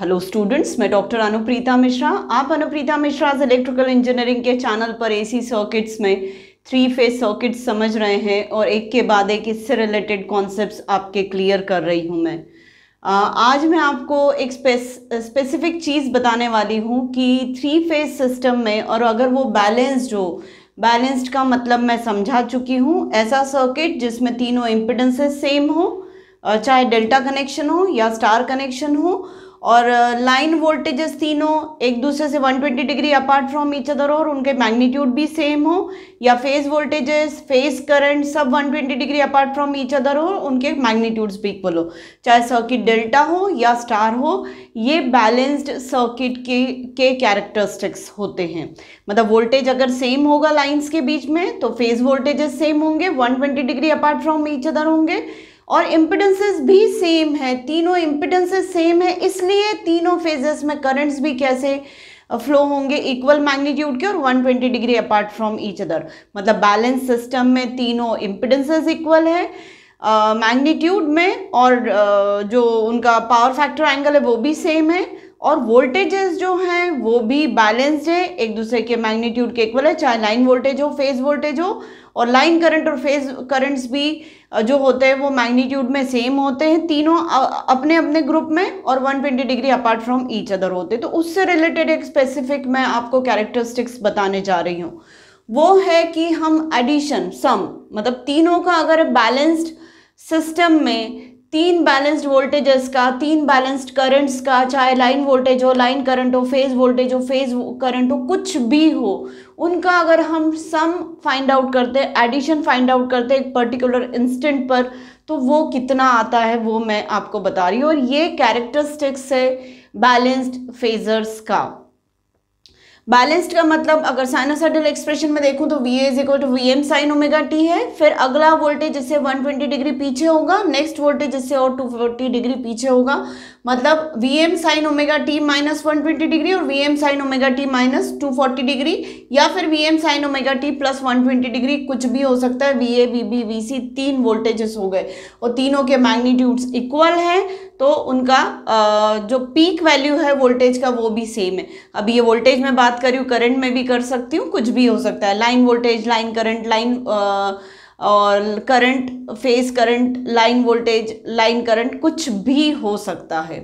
hello students मैं doctor Anupreeta Mishra आप Anupreeta Mishra electrical engineering के चैनल पर एसी सर्किट्स में थ्री फेज सर्किट्स समझ रहे हैं और एक के बाद एक इससे रिलेटेड कॉन्सेप्ट्स आपके क्लियर कर रही हूं मैं आज मैं आपको एक स्पेसिफिक चीज़ बताने वाली हूँ कि थ्री फेज सिस्टम में और अगर वो बैलेंस्ड हो बैलेंस्ड का मतलब मैं समझा चुकी हूँ ऐसा सर्किट जिसमें तीनों इम्पिडेंसेस सेम हो चाहे डेल्टा कनेक्शन हो या स्टार कनेक्शन हो और लाइन वोल्टेजेस तीनों एक दूसरे से 120 degree apart from each other और उनके मैग्नीट्यूड भी सेम हो या फेज वोल्टेजेस फेज करंट सब 120 degree apart from each other हो उनके मैग्नीट्यूड्स भी इक्वल हो चाहे सर्किट डेल्टा हो या स्टार हो ये बैलेंस्ड सर्किट के के कैरेक्टरिस्टिक्स होते हैं मतलब वोल्टेज अगर सेम होगा लाइन्स के बीच में तो फेज वोल्टेजेस सेम होंगे one degree apart from each other होंगे और इम्पिडेंसेस भी सेम है तीनों इम्पिडेंसेस सेम है इसलिए तीनों फेजेस में करंट्स भी कैसे फ्लो होंगे इक्वल मैग्नीट्यूड के और 120 degree apart from each other मतलब बैलेंस सिस्टम में तीनों इम्पिडेंसेस इक्वल है मैग्नीट्यूड uh, में और uh, जो उनका पावर फैक्टर एंगल है वो भी सेम है और वोल्टेजेस जो हैं वो भी बैलेंस्ड है एक दूसरे के मैग्नीट्यूड के इक्वल है चाहे लाइन वोल्टेज हो फेज वोल्टेज हो और लाइन करंट और फेज करंट्स भी जो होते हैं वो मैग्नीट्यूड में सेम होते हैं तीनों अपने अपने ग्रुप में और 120 degree apart from each other होते हैं तो उससे रिलेटेड एक स्पेसिफिक मैं आपको कैरेक्टरिस्टिक्स बताने जा रही हूँ वो है कि हम एडिशन सम मतलब तीनों का अगर बैलेंस्ड सिस्टम में तीन बैलेंस्ड वोल्टेजेस का तीन बैलेंस्ड करंट्स का चाहे लाइन वोल्टेज हो लाइन करंट हो फेज वोल्टेज हो फेज करंट हो कुछ भी हो उनका अगर हम सम फाइंड आउट करते हैं एडिशन फाइंड आउट करते हैं एक पर्टिकुलर इंस्टेंट पर तो वो कितना आता है वो मैं आपको बता रही हूँ और ये कैरेक्टरिस्टिक्स है बैलेंस्ड फेजर्स का बैलेंस्ड का मतलब अगर साइनोसाइडल एक्सप्रेशन में देखूं तो V is equal to V M sine omega T है फिर अगला वोल्टेज जिससे 120 डिग्री पीछे होगा नेक्स्ट वोल्टेज जिससे और 240 डिग्री पीछे होगा मतलब V M sine omega T minus one degree और V M sine omega T minus two degree या फिर V M sine omega T plus one degree कुछ भी हो सकता है V A V B V C तीन वोल्टेजेस हो गए और तीनों के मैग्नीट्यूड्स इक्वल हैं तो उनका जो पीक वैल्यू है वोल्टेज का वो भी सेम है अब ये वोल्टेज में बात बात कर रही हूँ करंट में भी कर सकती हूँ कुछ भी हो सकता है line voltage line current line और current phase current line voltage line current कुछ भी हो सकता है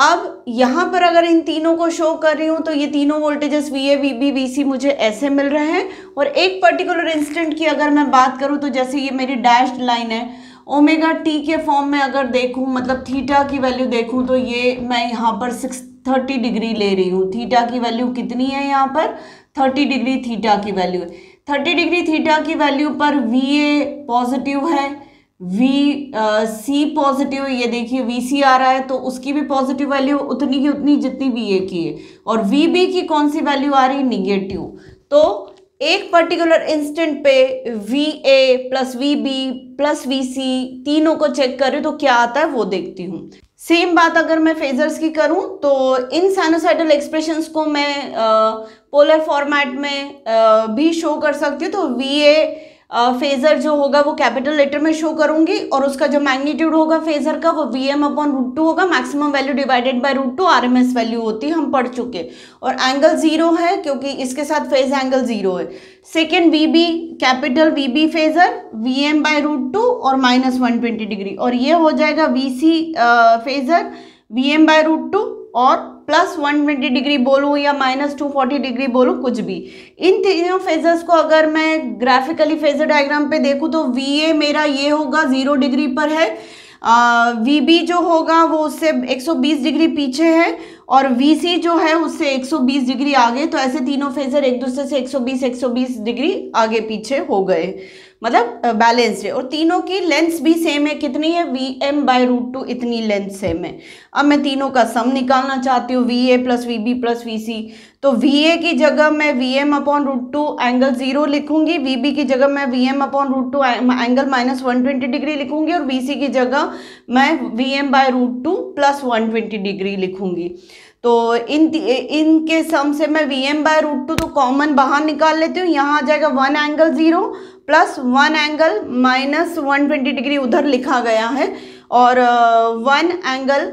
अब यहाँ पर अगर इन तीनों को शो कर रही हूँ तो ये तीनों voltages V A V B V C मुझे ऐसे मिल रहे हैं और एक पर्टिकुलर इंस्टेंट की अगर मैं बात करूँ तो जैसे ये मेरी डैश्ड लाइन है ओमेगा टी के फॉर्म में अगर देखूँ मतलब थीटा की वैल्यू देखूँ तो ये मैं यहाँ पर सिक्स थर्टी डिग्री ले रही हूँ थीटा की वैल्यू कितनी है यहाँ पर थर्टी डिग्री थीटा की वैल्यू है थर्टी डिग्री थीटा की वैल्यू पर वी ए पॉजिटिव है वी सी पॉजिटिव ये देखिए वी सी आ रहा है तो उसकी भी पॉजिटिव वैल्यू उतनी की उतनी जितनी वी ए की है और वी बी की कौन सी वैल्यू आ रही है निगेटिव तो एक पर्टिकुलर इंस्टेंट पे V A plus V B plus V C तीनों को चेक करें तो क्या आता है वो देखती हूँ सेम बात अगर मैं फेजर्स की करूं तो इन साइनोसाइडल एक्सप्रेशंस को मैं पोलर फॉर्मेट में भी शो कर सकती हूँ तो वी ए फेजर जो होगा वो कैपिटल लेटर में शो करूंगी और उसका जो मैग्नीट्यूड होगा फेजर का वो V M upon root two होगा maximum value divided by root two R M S value होती है हम पढ़ चुके और एंगल जीरो है क्योंकि इसके साथ फेज एंगल जीरो है second V B capital V B phasor V M by root two और माइनस वन ट्वेंटी डिग्री और ये हो जाएगा V C phasor V M by root two और प्लस 120 डिग्री बोलूँ या माइनस 240 डिग्री बोलूँ कुछ भी इन तीनों फेजेस को अगर मैं ग्राफिकली फेजर डायग्राम पे देखूँ तो वी ए मेरा ये होगा ज़ीरो डिग्री पर है वी बी जो होगा वो उससे 120 डिग्री पीछे है और वी सी जो है उससे 120 डिग्री आगे तो ऐसे तीनों फेजर एक दूसरे से 120 120 डिग्री आगे पीछे हो गए मतलब बैलेंस्ड है और तीनों की लेंथ भी सेम है कितनी है V M by root two इतनी लेंथ सेम है अब मैं तीनों का सम निकालना चाहती हूँ V A plus V B plus V C तो वी ए की जगह मैं V M upon root two angle zero लिखूंगी वी बी की जगह मैं V M upon root two angle minus one twenty degree लिखूंगी और वी सी की जगह मैं V M by root two plus one twenty degree लिखूंगी तो इन इनके सम से मैं V M by root two तो कॉमन बाहर निकाल लेती हूँ यहाँ आ जाएगा one angle zero plus one angle minus one twenty degree उधर लिखा गया है और one angle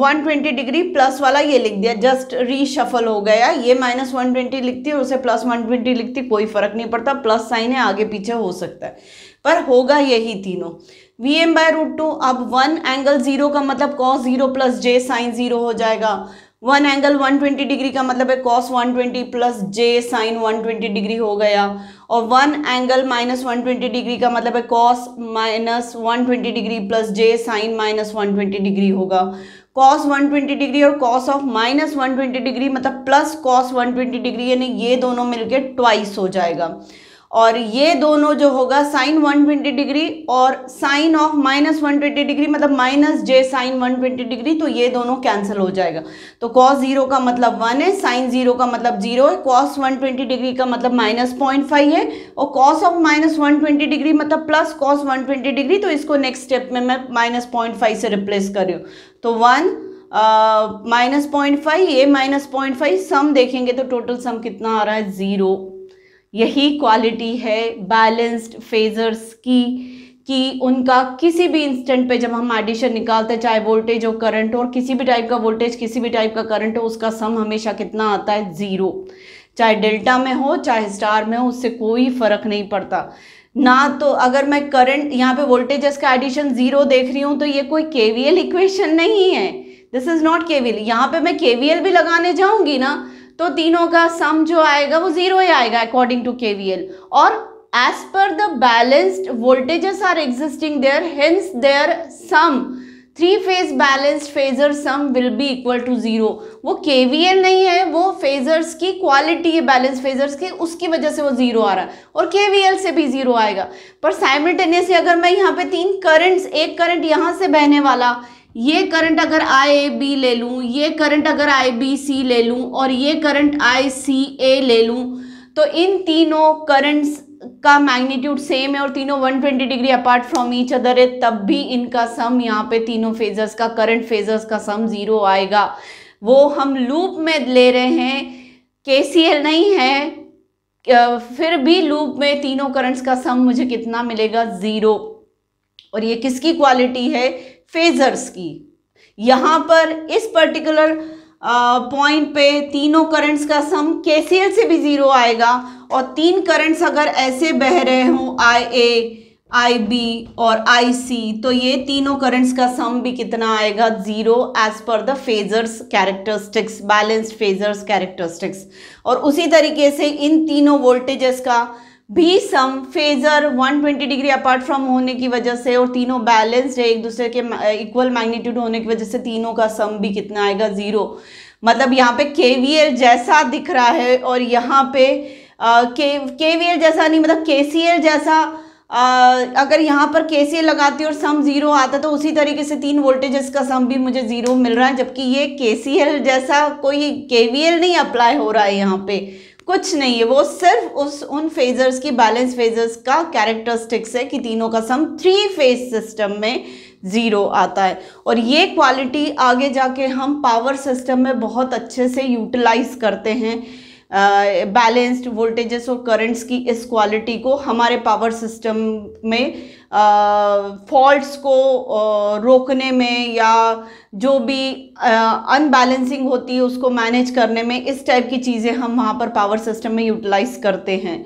one twenty degree plus वाला ये लिख दिया जस्ट रीशफल हो गया ये माइनस वन ट्वेंटी लिखती और उसे प्लस वन ट्वेंटी लिखती कोई फर्क नहीं पड़ता प्लस साइन है आगे पीछे हो सकता है पर होगा यही तीनों V M by root two अब वन एंगल जीरो का मतलब cos zero plus J sine zero हो जाएगा वन एंगल 120 डिग्री का मतलब है cos 120 plus J sine twenty degree हो गया और वन एंगल माइनस 120 डिग्री का मतलब है cos minus 120 degree plus J sine minus 120 degree होगा कॉस 120 डिग्री और कॉस ऑफ माइनस 120 डिग्री मतलब प्लस कॉस 120 डिग्री यानी ये दोनों मिलके ट्वाइस हो जाएगा और ये दोनों जो होगा साइन 120 डिग्री और sine of minus one degree मतलब माइनस जे साइन 120 डिग्री तो ये दोनों कैंसिल हो जाएगा तो कॉस जीरो का मतलब वन है साइन जीरो का मतलब जीरो है कॉस 120 डिग्री का मतलब माइनस पॉइंट फाइव है और cos of minus one degree मतलब प्लस कॉस वन डिग्री तो इसको नेक्स्ट स्टेप में मैं माइनस पॉइंट फाइव से रिप्लेस कर रही हूँ तो वन माइनस पॉइंट फाइव ये माइनस पॉइंट फाइव सम देखेंगे तो टोटल सम कितना आ रहा है ज़ीरो यही क्वालिटी है बैलेंस्ड फेजर्स की कि उनका किसी भी इंस्टेंट पे जब हम एडिशन निकालते हैं चाहे वोल्टेज हो करंट हो और किसी भी टाइप का वोल्टेज किसी भी टाइप का करंट हो उसका सम हमेशा कितना आता है ज़ीरो चाहे डेल्टा में हो चाहे स्टार में हो उससे कोई फ़र्क नहीं पड़ता ना तो अगर मैं करंट यहाँ पे वोल्टेजेस का एडिशन ज़ीरो देख रही हूँ तो ये कोई केवीएल इक्वेशन नहीं है दिस इज़ नॉट केवीएल यहाँ पे मैं केवीएल भी लगाने जाऊँगी ना तो तीनों का सम जो आएगा वो जीरो ही आएगा अकॉर्डिंग टू केवीएल और as per the balanced voltages are existing there hence their sum three phase balanced phasor sum will be equal to zero वो केवीएल नहीं है वो फेजर्स की क्वालिटी है बैलेंस फेजर्स की उसकी वजह से वो जीरो आ रहा है और केवीएल से भी जीरो आएगा पर साइमल्टेनियसली अगर मैं यहाँ पे तीन करंट्स एक करंट यहाँ से बहने वाला ये करंट अगर आई बी ले लूँ ये करंट अगर आई बी सी ले लूँ और ये करंट आई सी ए ले लूँ तो इन तीनों करंट्स का मैग्नीट्यूड सेम है और तीनों 120 degree apart from each other है तब भी इनका सम यहाँ पे तीनों फेजर्स का करंट फेजर्स का सम ज़ीरो आएगा वो हम लूप में ले रहे हैं के नहीं है फिर भी लूप में तीनों करंट्स का सम मुझे कितना मिलेगा ज़ीरो और ये किसकी क्वालिटी है फेजर्स की यहाँ पर इस पर्टिकुलर पॉइंट पे तीनों करंट्स का सम के से भी ज़ीरो आएगा और तीन करंट्स अगर ऐसे बह रहे हों आई ए आई बी और आई सी तो ये तीनों करंट्स का सम भी कितना आएगा zero as per the phasors characteristics balanced phasors characteristics और उसी तरीके से इन तीनों वोल्टेजेस का भी sum phasor 120 degree apart from होने की वजह से और तीनों बैलेंस्ड है एक दूसरे के इक्वल मैग्नीट्यूड होने की वजह से तीनों का सम भी कितना आएगा ज़ीरो मतलब यहाँ पे केवीएल जैसा दिख रहा है और यहाँ पे के केवीएल जैसा नहीं मतलब केसीएल जैसा आ, अगर यहाँ पर के लगाती और सम ज़ीरो आता तो उसी तरीके से तीन वोल्टेजेस का सम भी मुझे ज़ीरो मिल रहा है जबकि ये के जैसा कोई के नहीं अप्लाई हो रहा है यहाँ पे कुछ नहीं है वो सिर्फ उस उन फेजर्स की बैलेंस फेजर्स का कैरेक्टरिस्टिक्स है कि तीनों का सम थ्री फेज सिस्टम में ज़ीरो आता है और ये क्वालिटी आगे जाके हम पावर सिस्टम में बहुत अच्छे से यूटिलाइज करते हैं बैलेंस्ड वोल्टेजेस और करंट्स की इस क्वालिटी को हमारे पावर सिस्टम में फॉल्ट्स को रोकने में या जो भी अनबैलेंसिंग होती है उसको मैनेज करने में इस टाइप की चीज़ें हम वहाँ पर पावर सिस्टम में यूटिलाइज करते हैं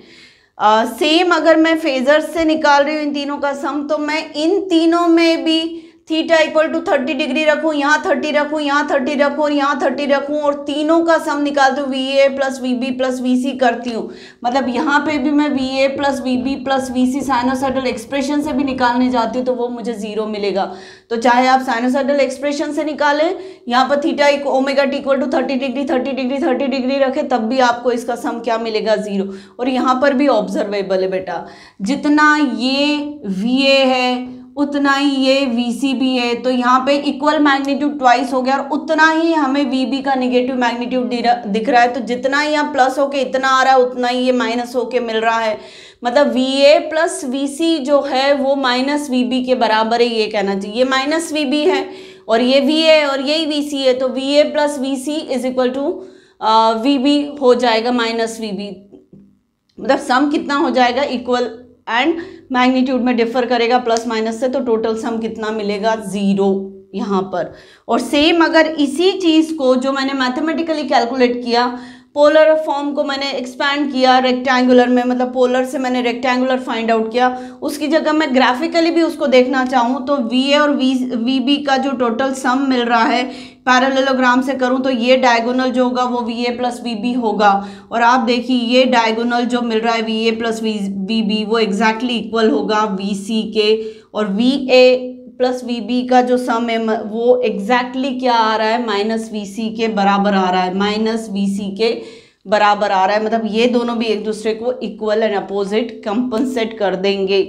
सेम uh, अगर मैं फेज़र्स से निकाल रही हूँ इन तीनों का सम तो मैं इन तीनों में भी theta equal to thirty degree रखूँ यहाँ थर्टी रखूँ यहाँ थर्टी रखूं और यहाँ थर्टी रखूँ और तीनों का सम निकालती हूँ V A plus V B plus V C करती हूँ मतलब यहाँ पे भी मैं V A plus V B plus V C sinusoidal expression से भी निकालने जाती हूँ तो वो मुझे जीरो मिलेगा तो चाहे आप साइनोसाइडल एक्सप्रेशन से निकालें यहाँ पर theta omega T equal to thirty degree thirty degree thirty degree रखें तब भी आपको इसका सम क्या मिलेगा ज़ीरो और यहाँ पर भी ऑब्जर्वेबल है बेटा जितना ये वी ए है उतना ही ये वी भी है तो यहाँ पे इक्वल मैग्नीट्यूड ट्वाइस हो गया और उतना ही हमें वी का निगेटिव मैग्नीट्यूड दिख रहा है तो जितना यहाँ प्लस होके इतना आ रहा है उतना ही ये माइनस होके मिल रहा है मतलब वी ए प्लस वी जो है वो माइनस वी के बराबर है ये कहना चाहिए ये माइनस वी है और ये वी ए और यही वी सी है तो V A plus V C is equal to V B हो जाएगा माइनस वी बी मतलब सम कितना हो जाएगा इक्वल एंड मैग्नीट्यूड में डिफर करेगा प्लस माइनस से तो टोटल सम कितना मिलेगा ज़ीरो यहाँ पर और सेम अगर इसी चीज़ को जो मैंने मैथमेटिकली कैलकुलेट किया पोलर फॉर्म को मैंने एक्सपैंड किया रेक्टेंगुलर में मतलब पोलर से मैंने रेक्टेंगुलर फाइंड आउट किया उसकी जगह मैं ग्राफिकली भी उसको देखना चाहूँ तो वी ए और वी वी बी का जो टोटल सम मिल रहा है पैरेललोग्राम से करूँ तो ये डायगोनल जो होगा वो V A plus V B होगा और आप देखिए ये डायगोनल जो मिल रहा है V A plus V B वो एग्जैक्टली exactly इक्वल होगा वी सी के और V A plus V B का जो सम है वो एग्जैक्टली exactly क्या आ रहा है माइनस वी सी के बराबर आ रहा है माइनस वी सी के बराबर आ रहा है मतलब ये दोनों भी एक दूसरे को इक्वल एंड अपोजिट कंपनसेट कर देंगे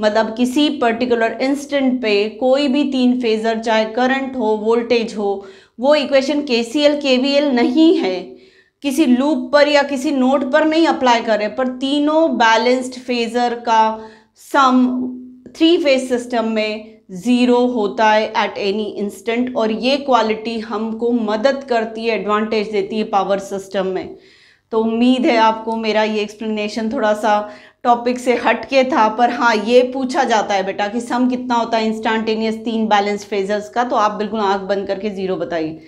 मतलब किसी पर्टिकुलर इंस्टेंट पे कोई भी तीन फेज़र चाहे करंट हो वोल्टेज हो वो equation K C L K V L नहीं है किसी लूप पर या किसी नोड पर नहीं अप्लाई करें पर तीनों बैलेंस्ड फेजर का सम थ्री फेज सिस्टम में ज़ीरो होता है एट एनी इंस्टेंट और ये क्वालिटी हमको मदद करती है एडवांटेज देती है पावर सिस्टम में तो उम्मीद है आपको मेरा ये एक्सप्लेनेशन थोड़ा सा टॉपिक से हट के था पर हाँ ये पूछा जाता है बेटा कि सम कितना होता है इंस्टांटेनियस तीन बैलेंस फेजर्स का तो आप बिल्कुल आंख बंद करके ज़ीरो बताइए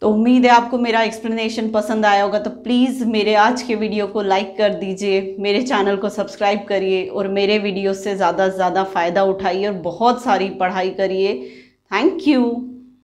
तो उम्मीद है आपको मेरा एक्सप्लेनेशन पसंद आया होगा तो प्लीज़ मेरे आज के वीडियो को लाइक कर दीजिए मेरे चैनल को सब्सक्राइब करिए और मेरे वीडियो से ज़्यादा से ज़्यादा फ़ायदा उठाइए और बहुत सारी पढ़ाई करिए थैंक यू